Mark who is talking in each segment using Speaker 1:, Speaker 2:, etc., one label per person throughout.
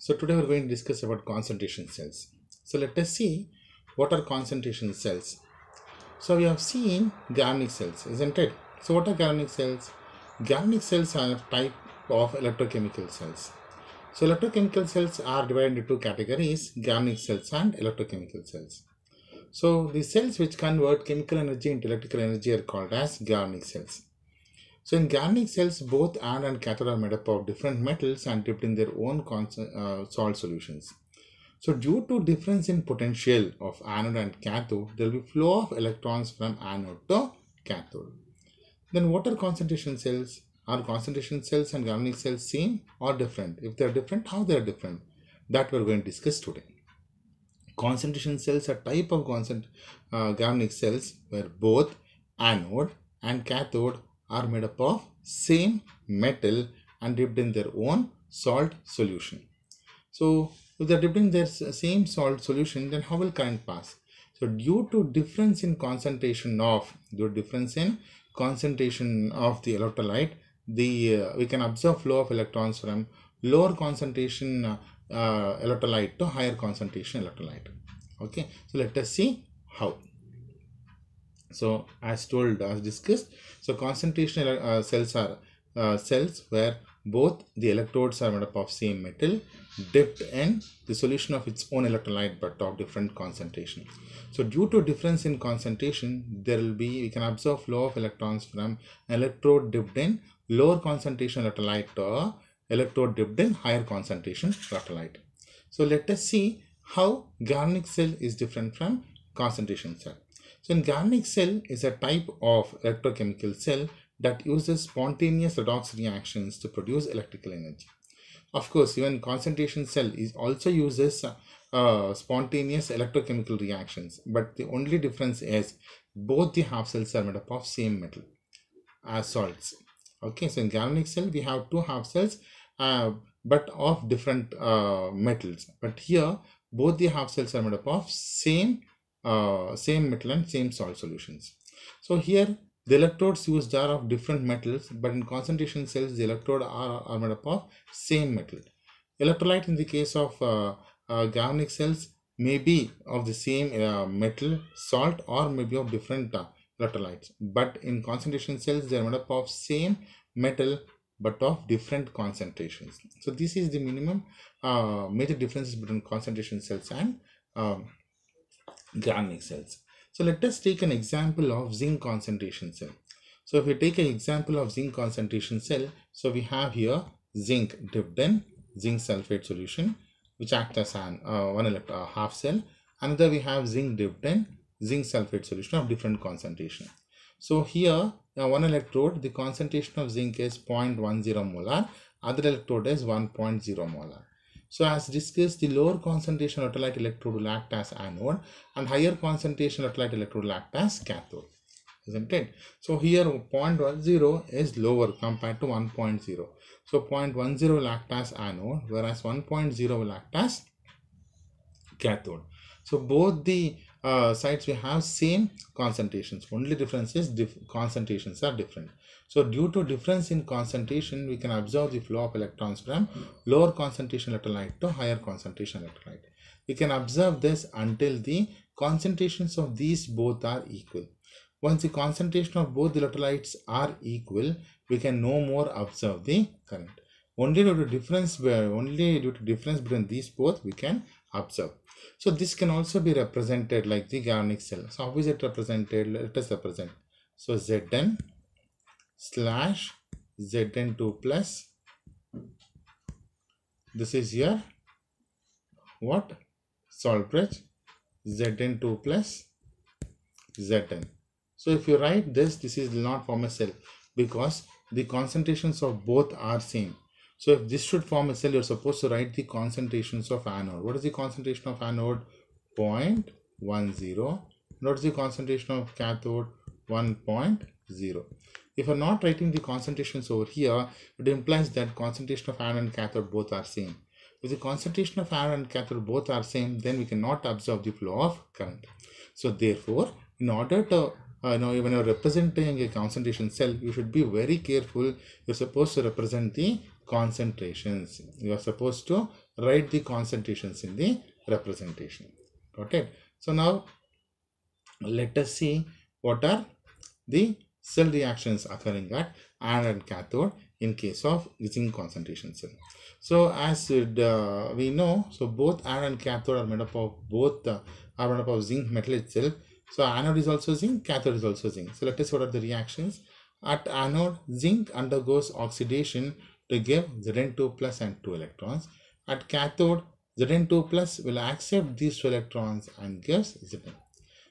Speaker 1: So today we're going to discuss about concentration cells. So let us see what are concentration cells. So we have seen galvanic cells, isn't it? So what are galvanic cells? Galvanic cells are type of electrochemical cells. So electrochemical cells are divided into two categories, galvanic cells and electrochemical cells. So the cells which convert chemical energy into electrical energy are called as galvanic cells. So in Galvanic cells, both anode and cathode are made up of different metals and dipped in their own uh, salt solutions. So due to difference in potential of anode and cathode, there will be flow of electrons from anode to cathode. Then what are concentration cells? Are concentration cells and Galvanic cells same or different? If they are different, how they are different? That we are going to discuss today. Concentration cells are type of concent uh, Galvanic cells where both anode and cathode are made up of same metal and dipped in their own salt solution. So if they're dipped in their same salt solution, then how will current pass? So due to difference in concentration of, due to difference in concentration of the electrolyte, the uh, we can observe flow of electrons from lower concentration uh, uh, electrolyte to higher concentration electrolyte. Okay, so let us see how. So as told, as discussed, so concentration uh, cells are uh, cells where both the electrodes are made up of same metal dipped in the solution of its own electrolyte but of different concentration. So due to difference in concentration, there will be, we can observe flow of electrons from electrode dipped in lower concentration electrolyte or electrode dipped in higher concentration electrolyte. So let us see how Garnick cell is different from concentration cell. So an galvanic cell is a type of electrochemical cell that uses spontaneous redox reactions to produce electrical energy. Of course, even concentration cell is also uses uh, spontaneous electrochemical reactions, but the only difference is both the half cells are made up of same metal as uh, salts. Okay, so in galvanic cell we have two half cells, uh, but of different uh, metals. But here both the half cells are made up of same uh, same metal and same salt solutions. So here the electrodes used are of different metals but in concentration cells the electrode are, are made up of same metal. Electrolyte in the case of uh, uh, galvanic cells may be of the same uh, metal salt or maybe of different uh, electrolytes but in concentration cells they are made up of same metal but of different concentrations. So this is the minimum uh, major differences between concentration cells and um, Gramnic cells. So let us take an example of zinc concentration cell. So if we take an example of zinc concentration cell, so we have here zinc dipped in zinc sulfate solution, which acts as an uh, one electrode uh, half cell. Another we have zinc dipped in zinc sulfate solution of different concentration. So here now uh, one electrode, the concentration of zinc is 0.10 molar, other electrode is 1.0 molar. So as discussed, the lower concentration autolytic electrode will act as anode and higher concentration autolytic electrode will act as cathode. Isn't it? So here 0.10 is lower compared to 1.0. So 0.10 will act as anode whereas 1.0 will act as cathode. So both the uh, sites we have same concentrations only difference is dif concentrations are different so due to difference in concentration we can observe the flow of electrons from lower concentration electrolyte to higher concentration electrolyte we can observe this until the concentrations of these both are equal once the concentration of both electrolytes are equal we can no more observe the current only due to difference only due to difference between these both we can observe. So this can also be represented like the galvanic cell. So how is it represented? Let us represent. So Zn slash Zn2 plus this is your what? Salt bridge Zn2 plus Zn. So if you write this, this is not form a cell because the concentrations of both are same. So if this should form a cell, you're supposed to write the concentrations of anode. What is the concentration of anode? 0.10. What is the concentration of cathode? 1.0. If you're not writing the concentrations over here, it implies that concentration of anode and cathode both are same. If the concentration of anode and cathode both are same, then we cannot observe the flow of current. So therefore, in order to uh, know when you're representing a concentration cell you should be very careful you're supposed to represent the concentrations. You are supposed to write the concentrations in the representation. Got it? So now let us see what are the cell reactions occurring at anode and cathode in case of zinc concentration cell. So as it, uh, we know, so both anode and cathode are made up of both uh, are made up of zinc metal itself. So anode is also zinc, cathode is also zinc. So let us see what are the reactions. At anode, zinc undergoes oxidation to give Zn2 plus and 2 electrons. At cathode, Zn2 plus will accept these 2 electrons and gives Zn.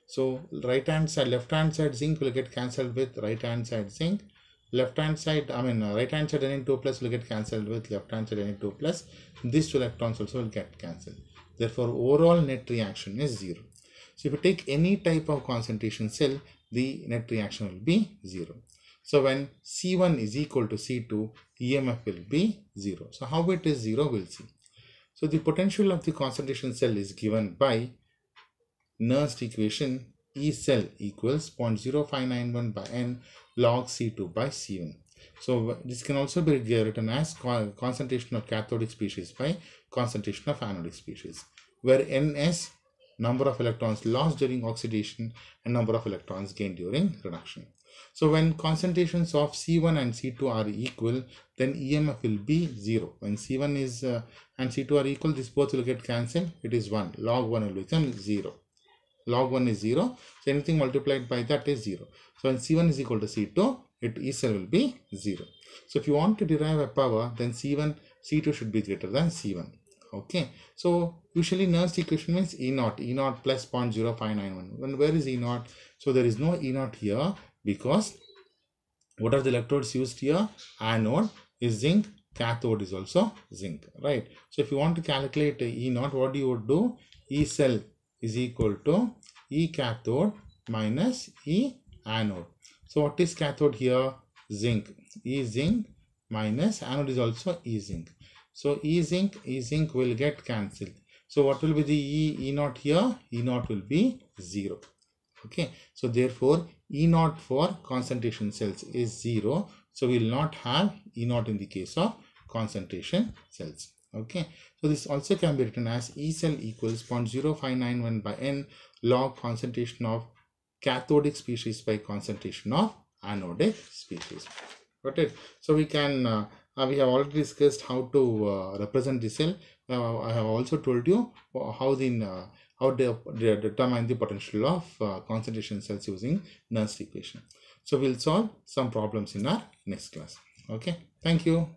Speaker 1: So right hand side, left hand side zinc will get cancelled with right hand side zinc. Left hand side, I mean uh, right hand side zn 2 plus will get cancelled with left hand side zn 2 plus. These two electrons also will get cancelled. Therefore, overall net reaction is zero. So if you take any type of concentration cell, the net reaction will be zero. So when C1 is equal to C2, EMF will be 0. So how it is 0, we'll see. So the potential of the concentration cell is given by Nernst equation E cell equals 0.0591 by N log C2 by C1. So this can also be written as concentration of cathodic species by concentration of anodic species, where NS number of electrons lost during oxidation and number of electrons gained during reduction. So when concentrations of C1 and C2 are equal, then EMF will be 0. When C1 is uh, and C2 are equal, this both will get cancelled. It is 1. Log 1 will become 0. Log 1 is 0. So anything multiplied by that is 0. So when C1 is equal to C2, it itself will be 0. So if you want to derive a power, then C1, C2 should be greater than C1 okay so usually Nernst equation means e naught e naught plus 0.0591 When where is e naught so there is no e naught here because what are the electrodes used here? Anode is zinc, cathode is also zinc, right? So if you want to calculate E naught, what you would do? E cell is equal to E cathode minus E anode. So what is cathode here? Zinc. E zinc minus anode is also E zinc. So E zinc, E zinc will get cancelled. So what will be the E, E naught here? E naught will be 0 okay so therefore e naught for concentration cells is zero so we will not have e naught in the case of concentration cells okay so this also can be written as e cell equals 0.0591 by n log concentration of cathodic species by concentration of anodic species got it so we can uh, we have already discussed how to uh, represent the cell. Now I have also told you how the uh, how they, they determine the potential of uh, concentration cells using Nernst equation. So we'll solve some problems in our next class. Okay, thank you.